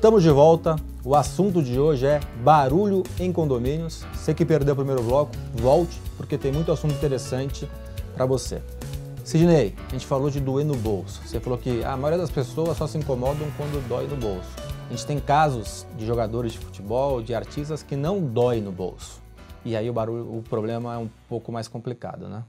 Estamos de volta. O assunto de hoje é barulho em condomínios. Você que perdeu o primeiro bloco, volte, porque tem muito assunto interessante para você. Sidney, a gente falou de doer no bolso. Você falou que a maioria das pessoas só se incomodam quando dói no bolso. A gente tem casos de jogadores de futebol, de artistas que não dói no bolso. E aí o barulho, o problema é um pouco mais complicado, né?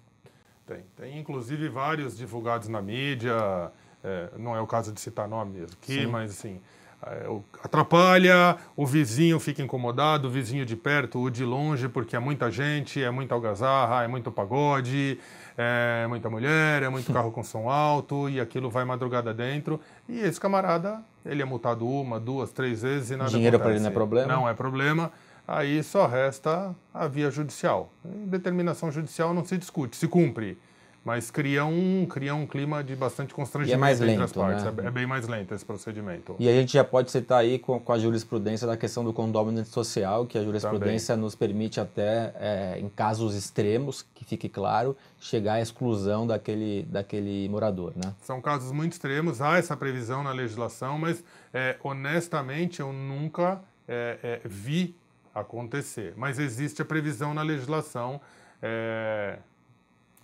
Tem, tem inclusive vários divulgados na mídia. É, não é o caso de citar nome mesmo aqui, Sim. mas assim, é, atrapalha, o vizinho fica incomodado, o vizinho de perto ou de longe, porque é muita gente, é muita algazarra, é muito pagode, é muita mulher, é muito carro com som alto, e aquilo vai madrugada dentro. E esse camarada, ele é multado uma, duas, três vezes e nada Dinheiro para ele não é problema? Não é problema. Aí só resta a via judicial. determinação judicial não se discute, se cumpre. Mas cria um, cria um clima de bastante é constrangimento é mais lento, entre as partes. Né? É, é bem mais lento esse procedimento. E a gente já pode citar aí com, com a jurisprudência da questão do condomínio social, que a jurisprudência Também. nos permite até, é, em casos extremos, que fique claro, chegar à exclusão daquele, daquele morador. Né? São casos muito extremos, há essa previsão na legislação, mas é, honestamente eu nunca é, é vi acontecer. Mas existe a previsão na legislação. É,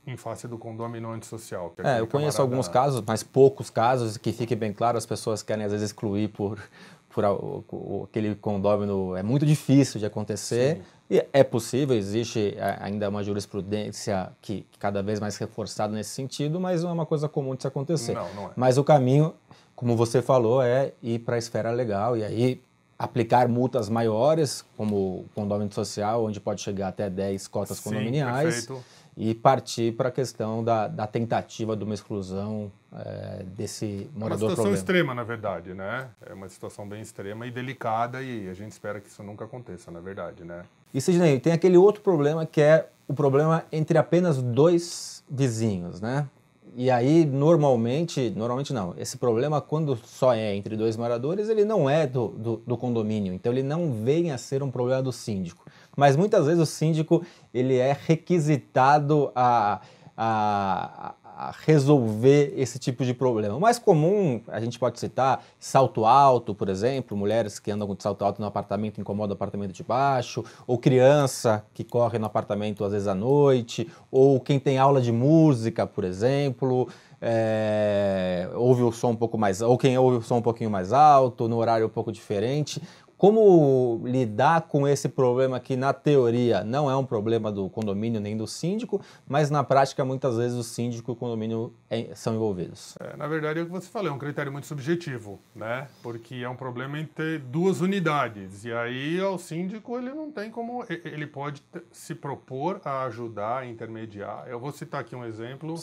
em face do condomínio antissocial. É, é eu conheço alguns casos, mas poucos casos, que fique bem claro, as pessoas querem às vezes excluir por, por aquele condomínio. É muito difícil de acontecer. Sim. E é possível, existe ainda uma jurisprudência que cada vez mais reforçada nesse sentido, mas não é uma coisa comum de se acontecer. Não, não é. Mas o caminho, como você falou, é ir para a esfera legal e aí aplicar multas maiores, como condomínio social, onde pode chegar até 10 cotas Sim, condominiais. Perfeito e partir para a questão da, da, tentativa de uma exclusão é, desse morador É uma situação problema. extrema, na verdade, né? É uma situação bem extrema e delicada e a gente espera que isso nunca aconteça, na verdade, né? E, Sidney, tem aquele outro problema que é o problema entre apenas dois vizinhos, né? E aí, normalmente, normalmente não, esse problema, quando só é entre dois moradores, ele não é do, do, do condomínio, então ele não vem a ser um problema do síndico mas muitas vezes o síndico ele é requisitado a, a, a resolver esse tipo de problema. O mais comum, a gente pode citar salto alto, por exemplo, mulheres que andam de salto alto no apartamento incomodam o apartamento de baixo, ou criança que corre no apartamento às vezes à noite, ou quem tem aula de música, por exemplo, é, ouve o som um pouco mais, ou quem ouve o som um pouquinho mais alto, no horário um pouco diferente. Como lidar com esse problema que, na teoria, não é um problema do condomínio nem do síndico, mas na prática, muitas vezes, o síndico e o condomínio é, são envolvidos? É, na verdade, é o que você falou, é um critério muito subjetivo, né? Porque é um problema entre duas unidades. E aí, o síndico, ele não tem como. Ele pode se propor a ajudar, a intermediar. Eu vou citar aqui um exemplo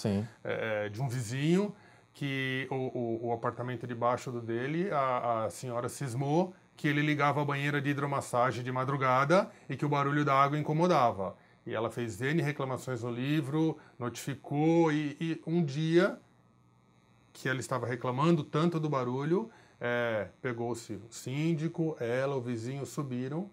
é, é, de um vizinho que o, o, o apartamento debaixo do dele, a, a senhora cismou que ele ligava a banheira de hidromassagem de madrugada e que o barulho da água incomodava. E ela fez N reclamações no livro, notificou, e, e um dia que ela estava reclamando tanto do barulho, é, pegou-se o síndico, ela, o vizinho subiram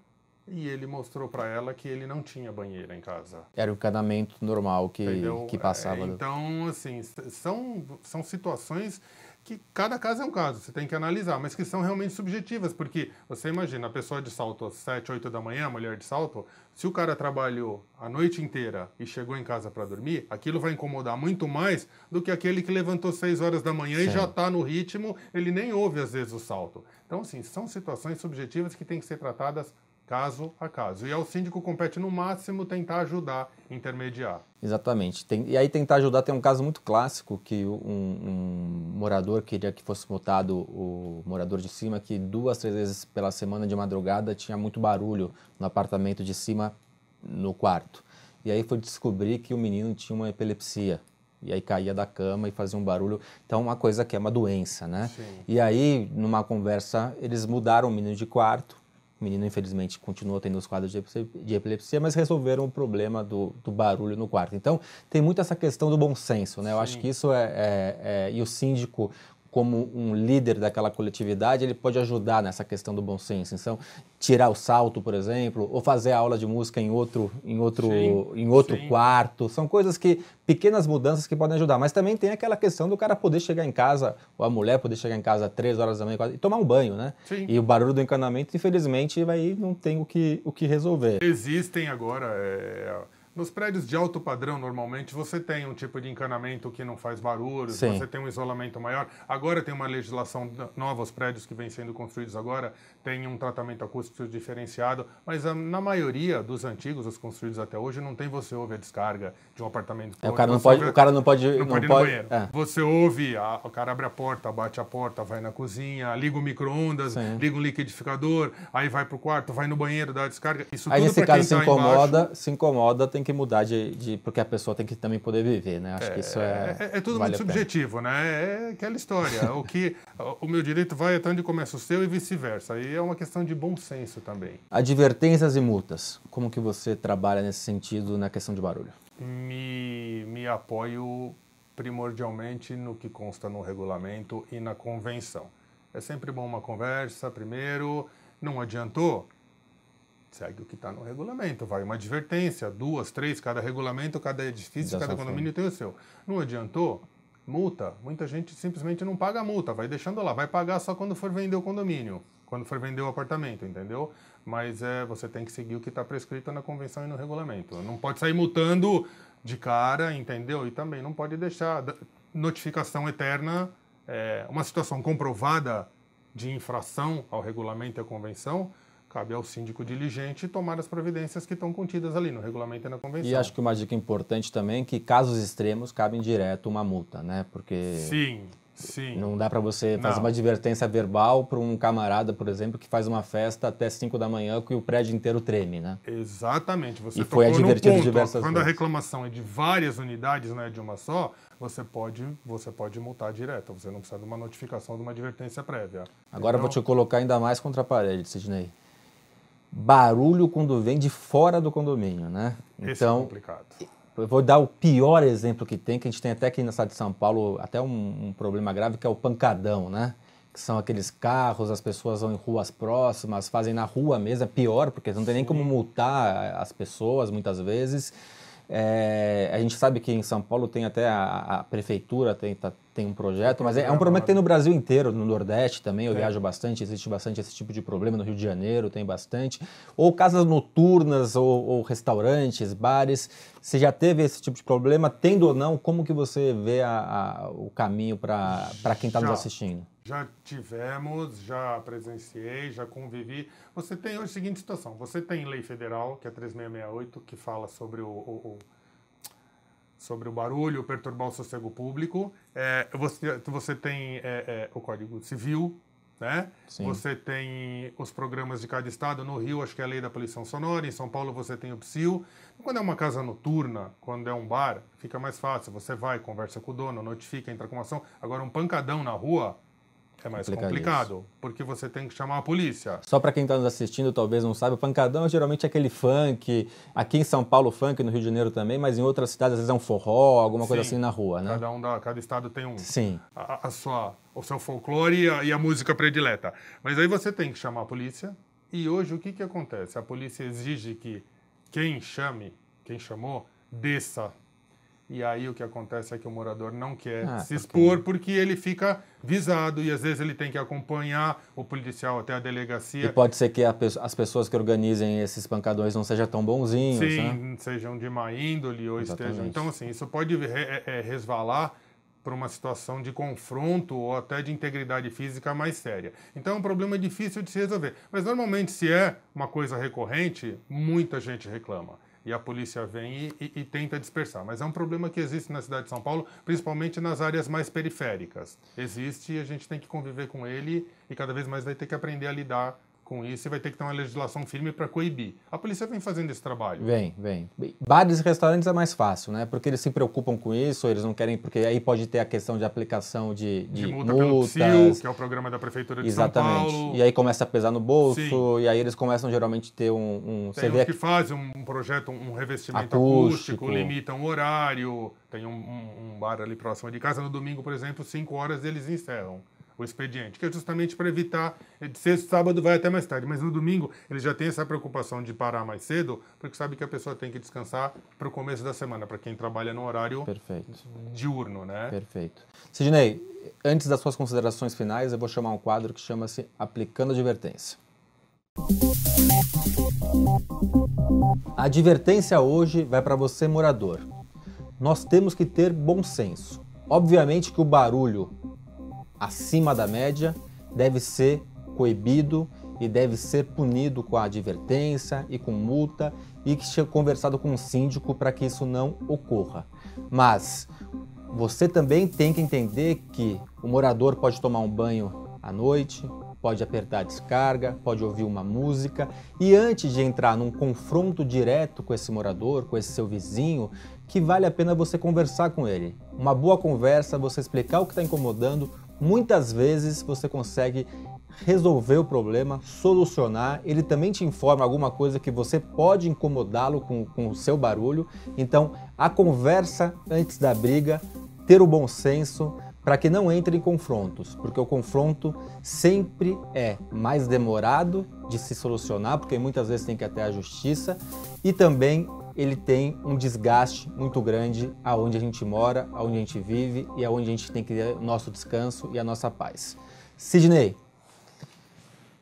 e ele mostrou para ela que ele não tinha banheira em casa. Era o encanamento normal que, que passava. É, então, assim, são, são situações que cada caso é um caso, você tem que analisar, mas que são realmente subjetivas, porque você imagina, a pessoa de salto às 7, 8 da manhã, a mulher de salto, se o cara trabalhou a noite inteira e chegou em casa para dormir, aquilo vai incomodar muito mais do que aquele que levantou 6 horas da manhã Sim. e já está no ritmo, ele nem ouve às vezes o salto. Então, assim, são situações subjetivas que têm que ser tratadas caso a caso. E ao é síndico compete, no máximo, tentar ajudar, intermediar. Exatamente. Tem, e aí tentar ajudar tem um caso muito clássico que um, um, morador queria que fosse multado o morador de cima que duas, três vezes pela semana de madrugada tinha muito barulho no apartamento de cima, no quarto. E aí foi descobrir que o menino tinha uma epilepsia e aí caía da cama e fazia um barulho. Então, uma coisa que é uma doença, né? Sim. E aí, numa conversa, eles mudaram o menino de quarto, o menino, infelizmente, continuou tendo os quadros de epilepsia, mas resolveram o problema do, do barulho no quarto. Então, tem muito essa questão do bom senso, né? Eu acho que isso é, é, é, E o síndico, como um líder daquela coletividade, ele pode ajudar nessa questão do bom senso. Então, tirar o salto, por exemplo, ou fazer a aula de música em outro, em outro, sim, em outro quarto. São coisas que, pequenas mudanças que podem ajudar. Mas também tem aquela questão do cara poder chegar em casa, ou a mulher poder chegar em casa às três horas da manhã e tomar um banho, né? Sim. E o barulho do encanamento, infelizmente, vai não tem o que, o que resolver. Existem agora. É nos prédios de alto padrão, normalmente, você tem um tipo de encanamento que não faz barulho, Sim. você tem um isolamento maior. Agora tem uma legislação nova, os prédios que vêm sendo construídos agora tem um tratamento acústico diferenciado, mas ah, na maioria dos antigos, os construídos até hoje, não tem você ouve a descarga de um apartamento. É, o, cara não pode, abre, o cara não pode... Não, não pode, pode é. Você ouve, a, o cara abre a porta, bate a porta, vai na cozinha, liga o micro-ondas, liga o liquidificador, aí vai pro quarto, vai no banheiro, dá a descarga. Isso aí nesse caso se tá incomoda, embaixo... se incomoda, tem que mudar de, de... Porque a pessoa tem que também poder viver, né? Acho é, que isso é-, é... É, é tudo vale muito subjetivo, né? É, é aquela história. o que... o meu direito vai até onde começa o seu e vice-versa aí é uma questão de bom senso também. Advertências e multas. Como que você trabalha nesse sentido na questão de barulho? Me, me apoio primordialmente no que consta no regulamento e na convenção. É sempre bom uma conversa primeiro. Não adiantou? Segue o que está no regulamento. Vai uma advertência, duas, três, cada regulamento, cada edifício, cada condomínio tem o seu. Não adiantou? multa, muita gente simplesmente não paga a multa, vai deixando lá, vai pagar só quando for vender o condomínio quando for vender o apartamento, entendeu? Mas é, você tem que seguir o que está prescrito na convenção e no regulamento. Não pode sair multando de cara, entendeu? E também não pode deixar notificação eterna, é, uma situação comprovada de infração ao regulamento e à convenção, cabe ao síndico diligente tomar as providências que estão contidas ali no regulamento e na convenção. E acho que uma dica importante também é que casos extremos cabem direto uma multa, né? Porque Sim. Sim. Não dá para você fazer uma advertência verbal para um camarada, por exemplo, que faz uma festa até 5 da manhã que o prédio inteiro treme, né? Exatamente. Você e foi advertido ponto, diversas Quando vezes. a reclamação é de várias unidades, não é de uma só, você pode, você pode multar direto. Você não precisa de uma notificação, de uma advertência prévia. Agora então... vou te colocar ainda mais contra a parede, Sidney. Barulho quando vem de fora do condomínio, né? Esse é então, é complicado eu vou dar o pior exemplo que tem, que a gente tem até aqui na cidade de São Paulo, até um, um problema grave, que é o pancadão, né? que são aqueles carros, as pessoas vão em ruas próximas, fazem na rua mesmo, é pior, porque não tem nem como multar as pessoas muitas vezes. É, a gente sabe que em São Paulo tem até a, a prefeitura tem, tá, tem um projeto, mas é, é, um problema que tem no Brasil inteiro, no Nordeste também, eu é. viajo bastante, existe bastante esse tipo de problema, no Rio de Janeiro tem bastante. Ou casas noturnas, ou, ou restaurantes, bares, você já teve esse tipo de problema, tendo ou não, como que você vê a, a, o caminho para quem está nos assistindo? Já tivemos, já presenciei, já convivi. Você tem hoje a seguinte situação: você tem lei federal, que é 3668, que fala sobre o, o, o sobre o barulho, perturbar o sossego público. É, você, você tem é, é, o Código Civil, né? Sim. Você tem os programas de cada estado. No Rio, acho que é a lei da poluição sonora. Em São Paulo, você tem o PSIL. Quando é uma casa noturna, quando é um bar, fica mais fácil. Você vai, conversa com o dono, notifica, entra com uma ação. Agora, um pancadão na rua é mais complicado, porque você tem que chamar a polícia. Só para quem está nos assistindo, talvez não saiba, o pancadão é geralmente aquele funk, aqui em São Paulo funk, no Rio de Janeiro também, mas em outras cidades às vezes é um forró, alguma Sim, coisa assim na rua, né? Cada, um da, cada estado tem um. Sim. A, a sua, o seu folclore e a, e a música predileta. Mas aí você tem que chamar a polícia, e hoje o que, que acontece? A polícia exige que quem chame, quem chamou, desça e aí o que acontece é que o morador não quer ah, se expor porque... porque ele fica visado e às vezes ele tem que acompanhar o policial até a delegacia. E pode ser que as pessoas que organizem esses pancadões não sejam tão bonzinhos, Sim, né? sejam de má índole ou Exatamente. estejam... Então, assim, isso pode é, é, resvalar para uma situação de confronto ou até de integridade física mais séria. Então é um problema difícil de se resolver. Mas normalmente, se é uma coisa recorrente, muita gente reclama e a polícia vem e, e, e, tenta dispersar. Mas é um problema que existe na cidade de São Paulo, principalmente nas áreas mais periféricas. Existe e a gente tem que conviver com ele e cada vez mais vai ter que aprender a lidar com isso e vai ter que ter uma legislação firme para coibir. A polícia vem fazendo esse trabalho. Vem, vem. Bares e restaurantes é mais fácil, né? Porque eles se preocupam com isso, eles não querem, porque aí pode ter a questão de aplicação de, de, de multa multas. pelo PSIL, que é o programa da Prefeitura de Exatamente. São Paulo. E aí começa a pesar no bolso, Sim. e aí eles começam geralmente a ter um... um Tem que fazem um projeto, um revestimento acústico, acústico limitam o horário, tem um, um, um bar ali próximo de casa, no domingo, por exemplo, 5 horas eles encerram o expediente, que é justamente para evitar. É, Sexto, sábado vai até mais tarde, mas no domingo ele já tem essa preocupação de parar mais cedo, porque sabe que a pessoa tem que descansar para o começo da semana, para quem trabalha no horário Perfeito. diurno, né? Perfeito. Sidney, antes das suas considerações finais, eu vou chamar um quadro que chama-se Aplicando Advertência. A advertência hoje vai para você, morador. Nós temos que ter bom senso. Obviamente que o barulho acima da média deve ser coibido e deve ser punido com a advertência e com multa e que seja conversado com o síndico para que isso não ocorra. Mas você também tem que entender que o morador pode tomar um banho à noite, pode apertar a descarga, pode ouvir uma música e antes de entrar num confronto direto com esse morador, com esse seu vizinho, que vale a pena você conversar com ele. Uma boa conversa, você explicar o que está incomodando, Muitas vezes você consegue resolver o problema, solucionar, ele também te informa alguma coisa que você pode incomodá-lo com, com o seu barulho. Então, a conversa antes da briga, ter o bom senso para que não entre em confrontos, porque o confronto sempre é mais demorado de se solucionar, porque muitas vezes tem que ir até a justiça, e também ele tem um desgaste muito grande aonde a gente mora, aonde a gente vive e aonde a gente tem que ter o nosso descanso e a nossa paz. Sidney,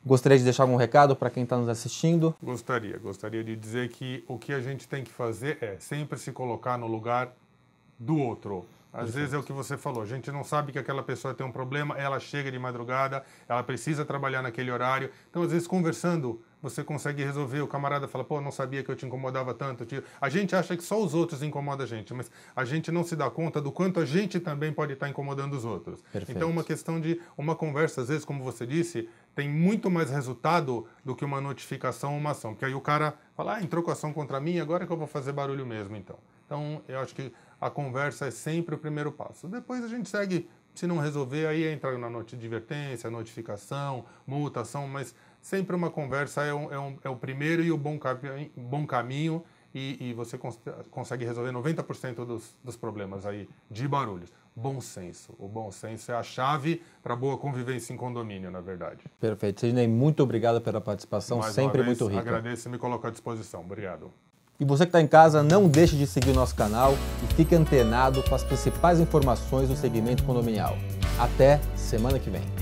gostaria de deixar algum recado para quem está nos assistindo? Gostaria, gostaria de dizer que o que a gente tem que fazer é sempre se colocar no lugar do outro. Às vezes é o que você falou, a gente não sabe que aquela pessoa tem um problema, ela chega de madrugada, ela precisa trabalhar naquele horário. Então, às vezes, conversando, você consegue resolver. O camarada fala, pô, não sabia que eu te incomodava tanto. A gente acha que só os outros incomodam a gente, mas a gente não se dá conta do quanto a gente também pode estar incomodando os outros. Perfeito. Então, é uma questão de uma conversa, às vezes, como você disse, tem muito mais resultado do que uma notificação ou uma ação. Porque aí o cara fala, ah, entrou com ação contra mim, agora é que eu vou fazer barulho mesmo, então. Então, eu acho que a conversa é sempre o primeiro passo. Depois a gente segue, se não resolver, aí entra na advertência, notificação, multação, mas sempre uma conversa é, um, é, um, é o primeiro e o bom, caminho, bom caminho e, e, você cons consegue resolver 90% dos, dos problemas aí de barulhos. Bom senso. O bom senso é a chave para boa convivência em condomínio, na verdade. Perfeito. Sidney, muito obrigado pela participação, Mais sempre vez, muito rico. Agradeço e me coloco à disposição. Obrigado. E você que está em casa, não deixe de seguir o nosso canal e fique antenado com as principais informações do segmento condominial. Até semana que vem.